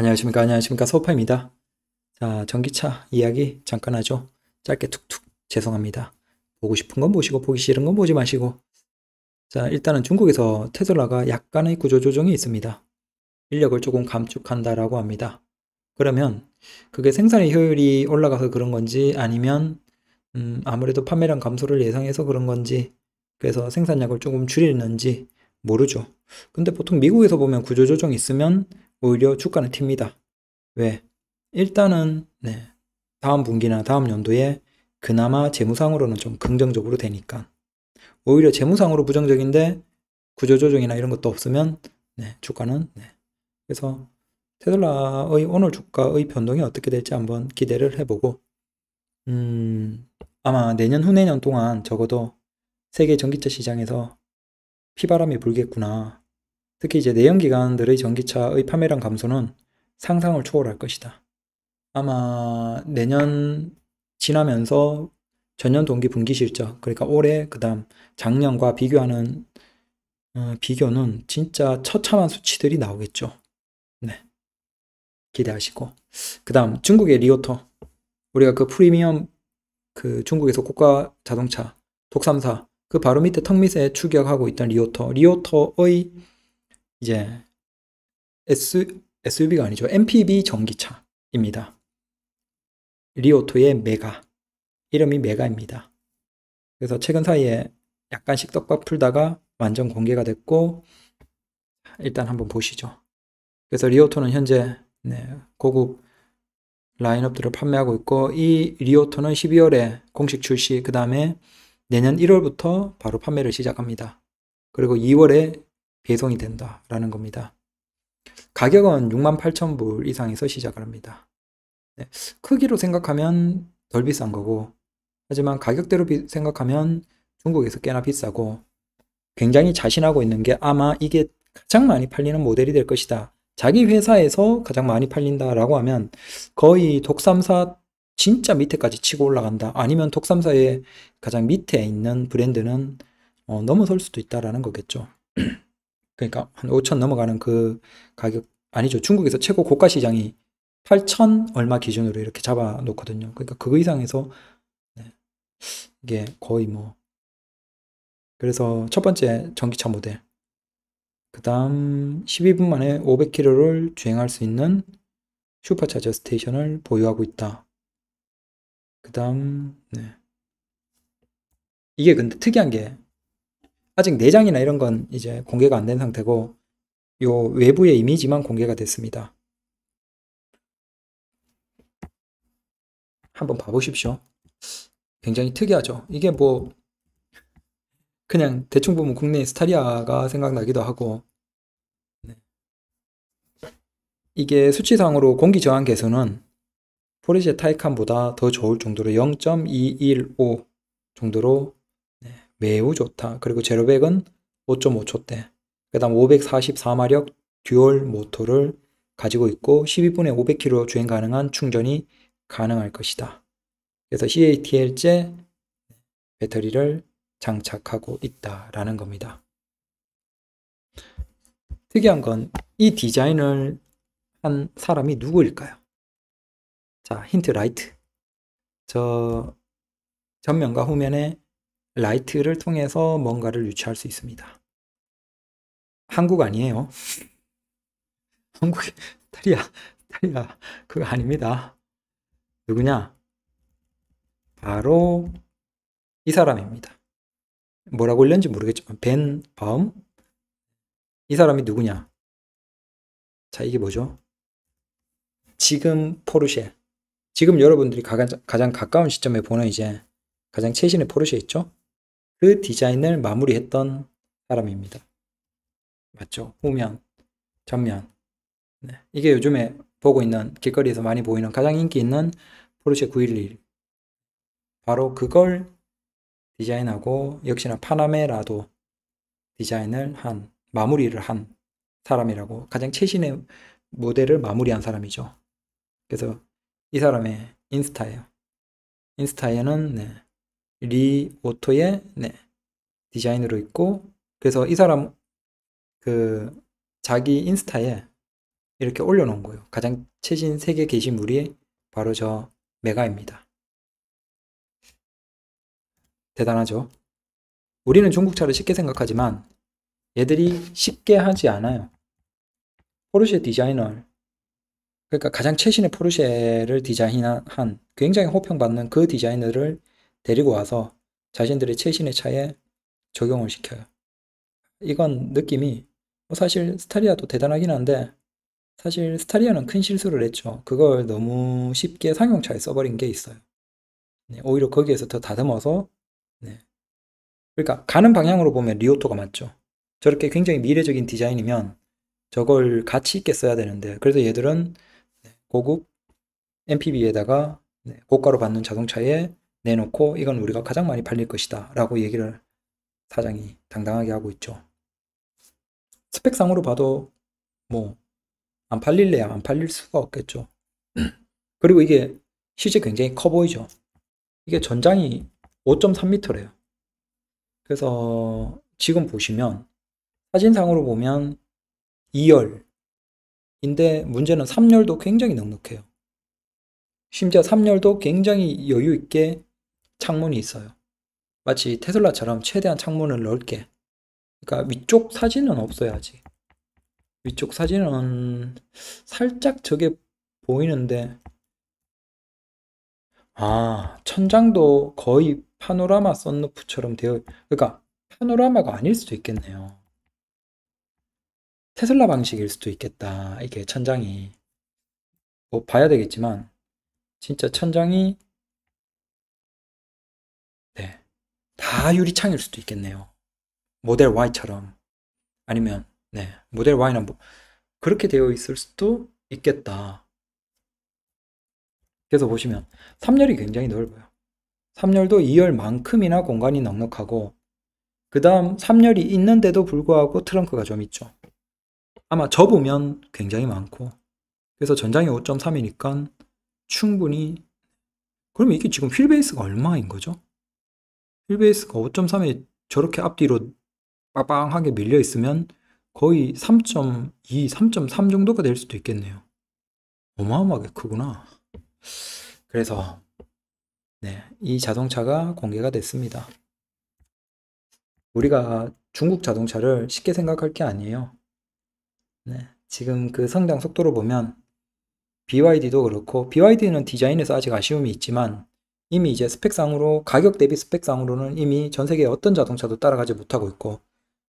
안녕하십니까 안녕하십니까 소파입니다. 자 전기차 이야기 잠깐 하죠. 짧게 툭툭 죄송합니다. 보고 싶은 건 보시고 보기 싫은 건 보지 마시고 자 일단은 중국에서 테슬라가 약간의 구조조정이 있습니다. 인력을 조금 감축한다라고 합니다. 그러면 그게 생산의 효율이 올라가서 그런 건지 아니면 음, 아무래도 판매량 감소를 예상해서 그런 건지 그래서 생산량을 조금 줄이는지 모르죠. 근데 보통 미국에서 보면 구조조정 있으면 오히려 주가는 튑니다. 왜? 일단은 네, 다음 분기나 다음 연도에 그나마 재무상으로는 좀 긍정적으로 되니까 오히려 재무상으로 부정적인데 구조조정이나 이런 것도 없으면 네, 주가는 네. 그래서 테슬라의 오늘 주가의 변동이 어떻게 될지 한번 기대를 해보고 음, 아마 내년 후내년 동안 적어도 세계 전기차 시장에서 피바람이 불겠구나 특히 이제 내연기관들의 전기차의 판매량 감소는 상상을 초월할 것이다. 아마 내년 지나면서 전년 동기 분기 실적, 그러니까 올해 그다음 작년과 비교하는 어, 비교는 진짜 처참한 수치들이 나오겠죠. 네. 기대하시고. 그다음 중국의 리오터. 우리가 그 프리미엄 그 중국에서 고가 자동차 독삼사 그 바로 밑에 턱 밑에 추격하고 있던 리오터. 리오터의 이제 S, SUV가 아니죠. MPV 전기차입니다. 리오토의 메가. 이름이 메가입니다. 그래서 최근 사이에 약간씩 떡밥 풀다가 완전 공개가 됐고, 일단 한번 보시죠. 그래서 리오토는 현재 네, 고급 라인업들을 판매하고 있고, 이 리오토는 12월에 공식 출시, 그 다음에 내년 1월부터 바로 판매를 시작합니다. 그리고 2월에 배송이 된다라는 겁니다. 가격은 68,000불 이상에서 시작을 합니다. 네. 크기로 생각하면 덜 비싼 거고 하지만 가격대로 생각하면 중국에서 꽤나 비싸고 굉장히 자신하고 있는 게 아마 이게 가장 많이 팔리는 모델이 될 것이다. 자기 회사에서 가장 많이 팔린다라고 하면 거의 독삼사 진짜 밑에까지 치고 올라간다. 아니면 독삼사의 가장 밑에 있는 브랜드는 어, 넘어설 수도 있다라는 거겠죠. 그러니까 한 5천 넘어가는 그 가격 아니죠. 중국에서 최고 고가 시장이 8천 얼마 기준으로 이렇게 잡아 놓거든요. 그러니까 그 이상에서 네. 이게 거의 뭐 그래서 첫 번째 전기차 모델 그 다음 12분 만에 500km를 주행할 수 있는 슈퍼차저 스테이션을 보유하고 있다. 그 다음 네. 이게 근데 특이한 게 아직 내장이나 이런 건 이제 공개가 안 된 상태고 요 외부의 이미지만 공개가 됐습니다. 한번 봐보십시오. 굉장히 특이하죠. 이게 뭐 그냥 대충 보면 국내 스타리아가 생각나기도 하고 네. 이게 수치상으로 공기 저항 개선은 포르쉐 타이칸보다 더 좋을 정도로 0.215 정도로 매우 좋다. 그리고 제로백은 5.5초대, 그 다음 544마력 듀얼 모터를 가지고 있고 12분에 500km 주행 가능한 충전이 가능할 것이다. 그래서 CATL제 배터리를 장착하고 있다라는 겁니다. 특이한 건 이 디자인을 한 사람이 누구일까요? 자, 힌트 라이트. 저 전면과 후면에 라이트를 통해서 뭔가를 유추할 수 있습니다. 한국 아니에요. 한국 의타리아 스타리아 그거 아닙니다. 누구냐? 바로 이 사람입니다. 뭐라고 읽는지 모르겠지만 벤 범. 이 사람이 누구냐? 자, 이게 뭐죠? 지금 포르쉐. 지금 여러분들이 가장, 가장 가까운 시점에 보는 이제 가장 최신의 포르쉐 있죠? 그 디자인을 마무리했던 사람입니다. 맞죠? 후면, 전면. 네. 이게 요즘에 보고 있는 길거리에서 많이 보이는 가장 인기 있는 포르쉐 911. 바로 그걸 디자인하고 역시나 파나메라도 디자인을 한 마무리를 한 사람이라고 가장 최신의 모델을 마무리한 사람이죠. 그래서 이 사람의 인스타예요. 인스타에는 네, 리오토의 네, 디자인으로 있고 그래서 이 사람 그 자기 인스타에 이렇게 올려놓은 거예요. 가장 최신 세계 게시물이 바로 저 메가입니다. 대단하죠? 우리는 중국차를 쉽게 생각하지만 얘들이 쉽게 하지 않아요. 포르쉐 디자이너 그러니까 가장 최신의 포르쉐를 디자인한 굉장히 호평받는 그 디자이너를 데리고 와서 자신들의 최신의 차에 적용을 시켜요. 이건 느낌이 뭐 사실 스타리아도 대단하긴 한데 사실 스타리아는 큰 실수를 했죠. 그걸 너무 쉽게 상용차에 써버린 게 있어요. 네, 오히려 거기에서 더 다듬어서 네. 그러니까 가는 방향으로 보면 리오토가 맞죠. 저렇게 굉장히 미래적인 디자인이면 저걸 같이 있게 써야 되는데 그래서 얘들은 네, 고급 m p v 에다가 네, 고가로 받는 자동차에 내놓고 이건 우리가 가장 많이 팔릴 것이다 라고 얘기를 사장이 당당하게 하고 있죠. 스펙상으로 봐도 뭐 안 팔릴래야 안 팔릴 수가 없겠죠. 그리고 이게 실제 굉장히 커 보이죠. 이게 전장이 5.3m래요. 그래서 지금 보시면 사진상으로 보면 2열인데 문제는 3열도 굉장히 넉넉해요. 심지어 3열도 굉장히 여유있게 창문이 있어요. 마치 테슬라처럼 최대한 창문을 넓게. 그러니까 위쪽 사진은 없어야지 위쪽 사진은 살짝 저게 보이는데 아, 천장도 거의 파노라마 썬루프처럼 되어 그러니까 파노라마가 아닐 수도 있겠네요. 테슬라 방식일 수도 있겠다. 이게 천장이 뭐 봐야 되겠지만 진짜 천장이 다 유리창일 수도 있겠네요. 모델 Y처럼. 아니면, 네, 모델 y 나 뭐, 그렇게 되어 있을 수도 있겠다. 그래서 보시면 3열이 굉장히 넓어요. 3열도 2열만큼이나 공간이 넉넉하고 그 다음 3열이 있는데도 불구하고 트렁크가 좀 있죠. 아마 접으면 굉장히 많고 그래서 전장이 5.3이니까 충분히 그러면 이게 지금 휠베이스가 얼마인 거죠? 1베이스가 5.3에 저렇게 앞뒤로 빵빵하게 밀려 있으면 거의 3.2, 3.3 정도가 될 수도 있겠네요. 어마어마하게 크구나. 그래서 네, 이 자동차가 공개가 됐습니다. 우리가 중국 자동차를 쉽게 생각할 게 아니에요. 네, 지금 그 성장 속도로 보면 BYD도 그렇고 BYD는 디자인에서 아직 아쉬움이 있지만 이미 이제 스펙상으로 가격 대비 스펙상으로는 이미 전 세계 어떤 자동차도 따라가지 못하고 있고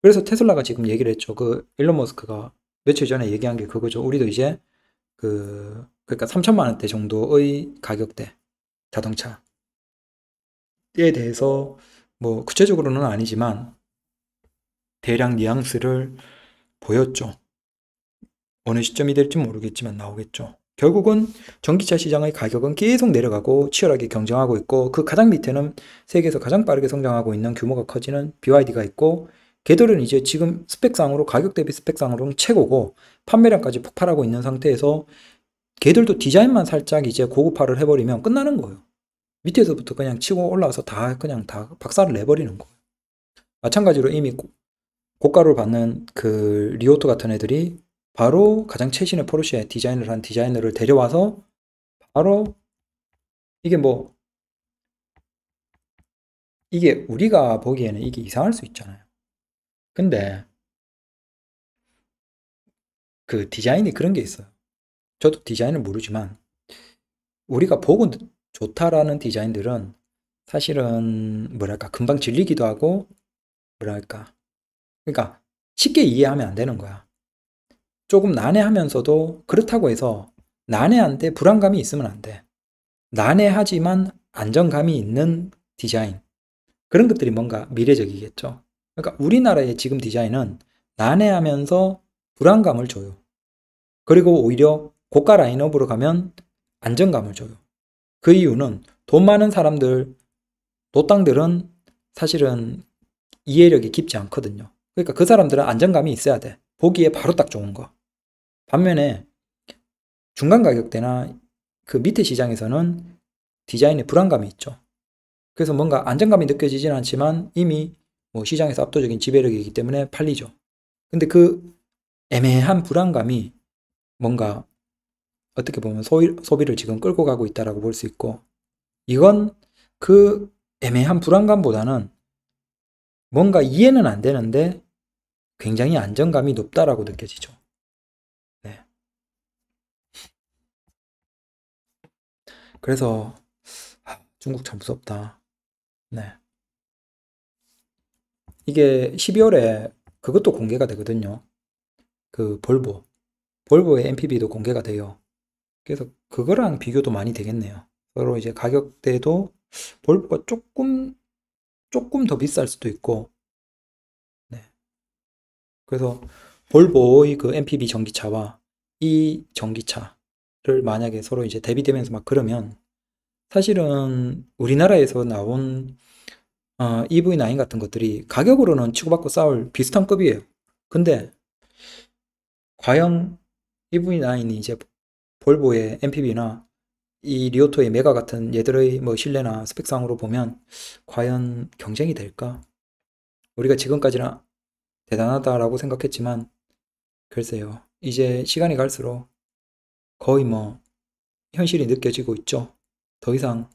그래서 테슬라가 지금 얘기를 했죠. 그 일론 머스크가 며칠 전에 얘기한 게 그거죠. 우리도 이제 그 그러니까 3천만 원대 정도의 가격대 자동차에 대해서 뭐 구체적으로는 아니지만 대량 뉘앙스를 보였죠. 어느 시점이 될지 모르겠지만 나오겠죠. 결국은 전기차 시장의 가격은 계속 내려가고 치열하게 경쟁하고 있고 그 가장 밑에는 세계에서 가장 빠르게 성장하고 있는 규모가 커지는 BYD가 있고 걔들은 이제 지금 스펙상으로 가격 대비 스펙상으로는 최고고 판매량까지 폭발하고 있는 상태에서 걔들도 디자인만 살짝 이제 고급화를 해버리면 끝나는 거예요. 밑에서부터 그냥 치고 올라와서 다 그냥 다 박살을 내버리는 거예요. 마찬가지로 이미 고가를 받는 그 리오토 같은 애들이 바로 가장 최신의 포르쉐 디자인을 한 디자이너를 데려와서 바로 이게 뭐 이게 우리가 보기에는 이게 이상할 수 있잖아요. 근데 그 디자인이 그런 게 있어요. 저도 디자인을 모르지만 우리가 보고 좋다라는 디자인들은 사실은 뭐랄까 금방 질리기도 하고 뭐랄까 그러니까 쉽게 이해하면 안 되는 거야. 조금 난해하면서도 그렇다고 해서 난해한데 불안감이 있으면 안 돼. 난해하지만 안정감이 있는 디자인. 그런 것들이 뭔가 미래적이겠죠. 그러니까 우리나라의 지금 디자인은 난해하면서 불안감을 줘요. 그리고 오히려 고가 라인업으로 가면 안정감을 줘요. 그 이유는 돈 많은 사람들, 노땅들은 사실은 이해력이 깊지 않거든요. 그러니까 그 사람들은 안정감이 있어야 돼. 보기에 바로 딱 좋은 거. 반면에 중간 가격대나 그 밑에 시장에서는 디자인에 불안감이 있죠. 그래서 뭔가 안정감이 느껴지진 않지만 이미 뭐 시장에서 압도적인 지배력이기 때문에 팔리죠. 근데 그 애매한 불안감이 뭔가 어떻게 보면 소위, 소비를 지금 끌고 가고 있다라고 볼 수 있고 이건 그 애매한 불안감보다는 뭔가 이해는 안 되는데 굉장히 안정감이 높다라고 느껴지죠. 그래서 중국 참 무섭다. 네. 이게 12월에 그것도 공개가 되거든요. 그 볼보. 볼보의 MPB도 공개가 돼요. 그래서 그거랑 비교도 많이 되겠네요. 서로 이제 가격대도 볼보가 조금 조금 더 비쌀 수도 있고. 네. 그래서 볼보의 그 MPB 전기차와 이 전기차 를 만약에 서로 이제 대비되면서 막 그러면 사실은 우리나라에서 나온 어, EV9 같은 것들이 가격으로는 치고받고 싸울 비슷한 급이에요. 근데 과연 EV9이 이제 볼보의 MPV나 이 리오토의 메가 같은 얘들의 뭐 실내나 스펙상으로 보면 과연 경쟁이 될까? 우리가 지금까지는 대단하다라고 생각했지만 글쎄요. 이제 시간이 갈수록 거의 뭐 현실이 느껴지고 있죠. 더 이상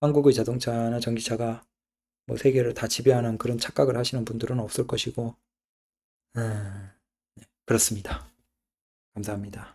한국의 자동차나 전기차가 뭐 세계를 다 지배하는 그런 착각을 하시는 분들은 없을 것이고 음, 그렇습니다. 감사합니다.